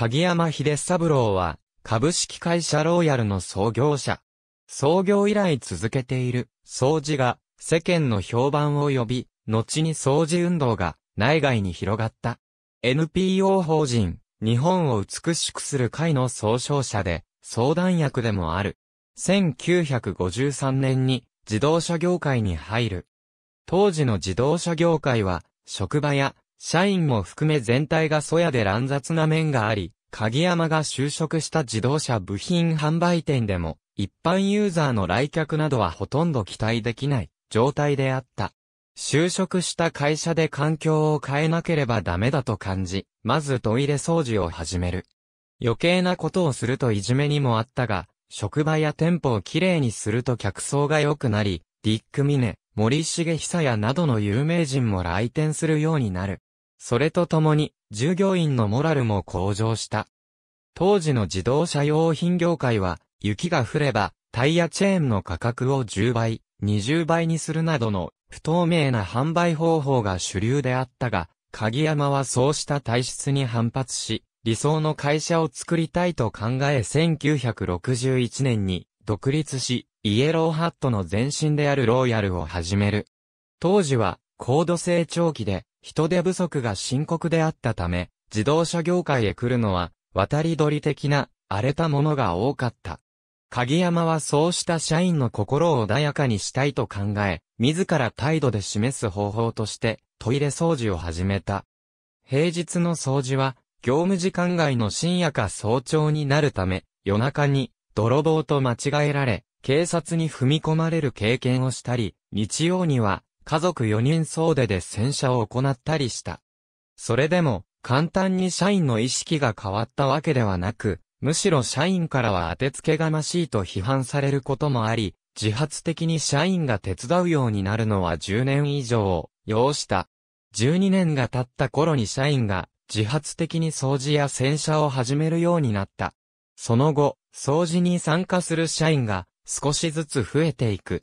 鍵山秀三郎は、株式会社ローヤルの創業者。創業以来続けている、掃除が、世間の評判を呼び、後に掃除運動が、内外に広がった。NPO 法人、日本を美しくする会の総称者で、相談役でもある。1953年に、自動車業界に入る。当時の自動車業界は、職場や、社員も含め全体がそやで乱雑な面があり、鍵山が就職した自動車部品販売店でも、一般ユーザーの来客などはほとんど期待できない状態であった。就職した会社で環境を変えなければダメだと感じ、まずトイレ掃除を始める。余計なことをするといじめにもあったが、職場や店舗をきれいにすると客層が良くなり、ディック・ミネ、森重久也などの有名人も来店するようになる。それとともに、従業員のモラルも向上した。当時の自動車用品業界は、雪が降れば、タイヤチェーンの価格を10倍、20倍にするなどの不透明な販売方法が主流であったが、鍵山はそうした体質に反発し、理想の会社を作りたいと考え1961年に独立し、イエローハットの前身であるローヤルを始める。当時は高度成長期で人手不足が深刻であったため、自動車業界へ来るのは、渡り鳥的な、荒れたものが多かった。鍵山はそうした社員の心を穏やかにしたいと考え、自ら態度で示す方法として、トイレ掃除を始めた。平日の掃除は、業務時間外の深夜か早朝になるため、夜中に、泥棒と間違えられ、警察に踏み込まれる経験をしたり、日曜には、家族4人総出で洗車を行ったりした。それでも、簡単に社員の意識が変わったわけではなく、むしろ社員からは当てつけがましいと批判されることもあり、自発的に社員が手伝うようになるのは10年以上を要した。12年が経った頃に社員が自発的に掃除や洗車を始めるようになった。その後、掃除に参加する社員が少しずつ増えていく。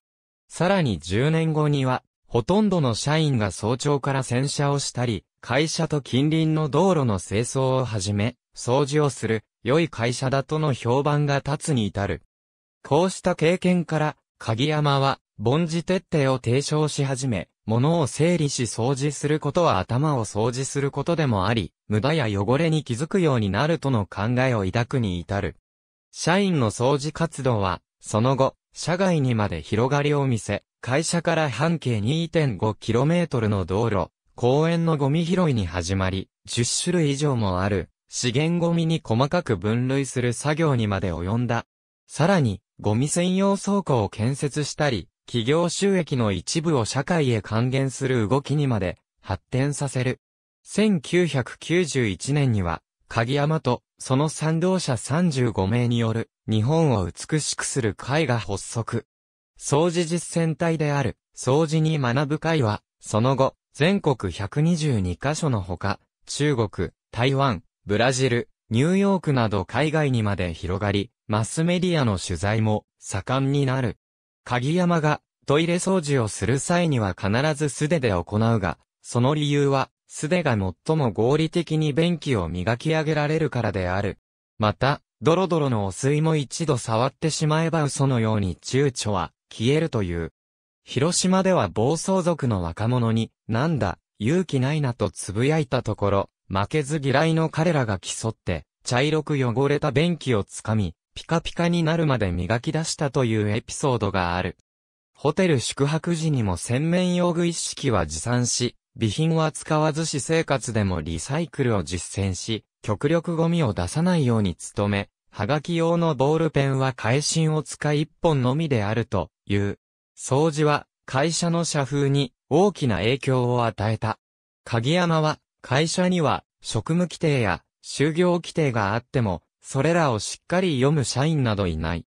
さらに10年後にはほとんどの社員が早朝から洗車をしたり、会社と近隣の道路の清掃をはじめ、掃除をする、良い会社だとの評判が立つに至る。こうした経験から、鍵山は、凡事徹底を提唱し始め、物を整理し掃除することは頭を掃除することでもあり、無駄や汚れに気づくようになるとの考えを抱くに至る。社員の掃除活動は、その後、社外にまで広がりを見せ、会社から半径 2.5km の道路、公園のゴミ拾いに始まり、10種類以上もある、資源ゴミに細かく分類する作業にまで及んだ。さらに、ゴミ専用倉庫を建設したり、企業収益の一部を社会へ還元する動きにまで発展させる。1991年には、鍵山とその賛同者35名による日本を美しくする会が発足。掃除実践隊である、掃除に学ぶ会は、その後、全国122カ所のほか、中国、台湾、ブラジル、ニューヨークなど海外にまで広がり、マスメディアの取材も盛んになる。鍵山がトイレ掃除をする際には必ず素手で行うが、その理由は素手が最も合理的に便器を磨き上げられるからである。また、ドロドロのお水も一度触ってしまえば嘘のように躊躇は消えるという。広島では暴走族の若者に、なんだ、勇気ないなと呟いたところ、負けず嫌いの彼らが競って、茶色く汚れた便器をつかみ、ピカピカになるまで磨き出したというエピソードがある。ホテル宿泊時にも洗面用具一式は持参し、備品は使わずし生活でもリサイクルを実践し、極力ゴミを出さないように努め、はがき用のボールペンは返信を使い一本のみであると、いう。掃除は会社の社風に大きな影響を与えた。鍵山は会社には職務規定や就業規定があっても、それらをしっかり読む社員などいない。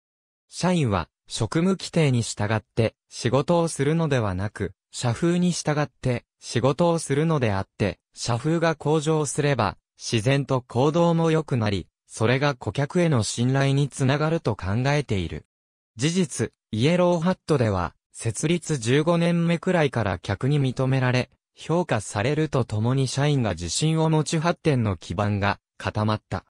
社員は職務規定に従って仕事をするのではなく、社風に従って仕事をするのであって、社風が向上すれば、自然と行動も良くなり、それが顧客への信頼につながると考えている。事実、イエローハットでは、設立15年目くらいから客に認められ、評価されるとともに社員が自信を持ち発展の基盤が固まった。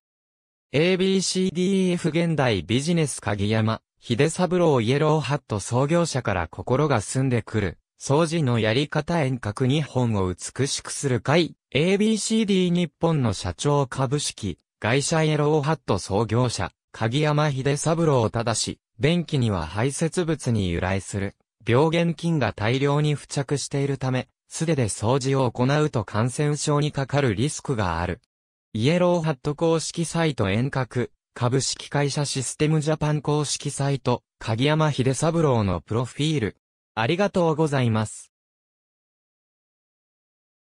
ABCDEF 現代ビジネス鍵山、秀三郎イエローハット創業者から心が澄んでくる。掃除のやり方遠隔日本を美しくする会、ABCD 日本の社長株式、会社イエローハット創業者、鍵山秀三郎正便器には排泄物に由来する病原菌が大量に付着しているため、素手で掃除を行うと感染症にかかるリスクがある。イエローハット公式サイト遠隔、株式会社システムジャパン公式サイト、鍵山秀三郎のプロフィール。ありがとうございます。